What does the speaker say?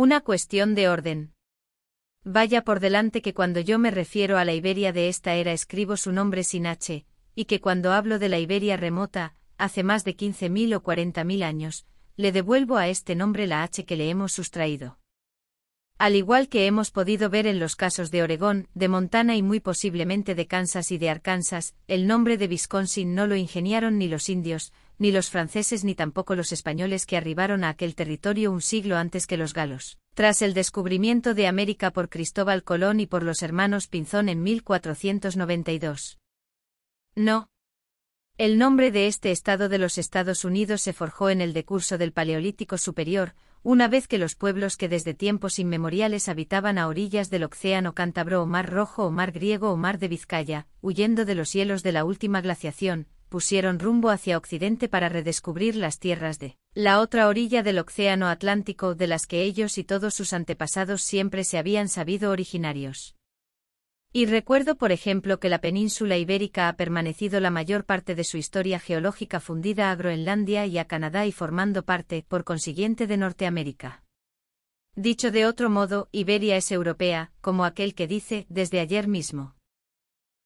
Una cuestión de orden. Vaya por delante que cuando yo me refiero a la Iberia de esta era escribo su nombre sin H, y que cuando hablo de la Iberia remota, hace más de 15.000 o 40.000 años, le devuelvo a este nombre la H que le hemos sustraído al igual que hemos podido ver en los casos de Oregón, de Montana y muy posiblemente de Kansas y de Arkansas, el nombre de Wisconsin no lo ingeniaron ni los indios, ni los franceses ni tampoco los españoles que arribaron a aquel territorio un siglo antes que los galos. Tras el descubrimiento de América por Cristóbal Colón y por los hermanos Pinzón en 1492. No. El nombre de este estado de los Estados Unidos se forjó en el decurso del Paleolítico Superior, una vez que los pueblos que desde tiempos inmemoriales habitaban a orillas del océano cántabro o mar rojo o mar griego o mar de Vizcaya, huyendo de los hielos de la última glaciación, pusieron rumbo hacia occidente para redescubrir las tierras de la otra orilla del océano Atlántico de las que ellos y todos sus antepasados siempre se habían sabido originarios. Y recuerdo, por ejemplo, que la península ibérica ha permanecido la mayor parte de su historia geológica fundida a Groenlandia y a Canadá y formando parte, por consiguiente, de Norteamérica. Dicho de otro modo, Iberia es europea, como aquel que dice, desde ayer mismo.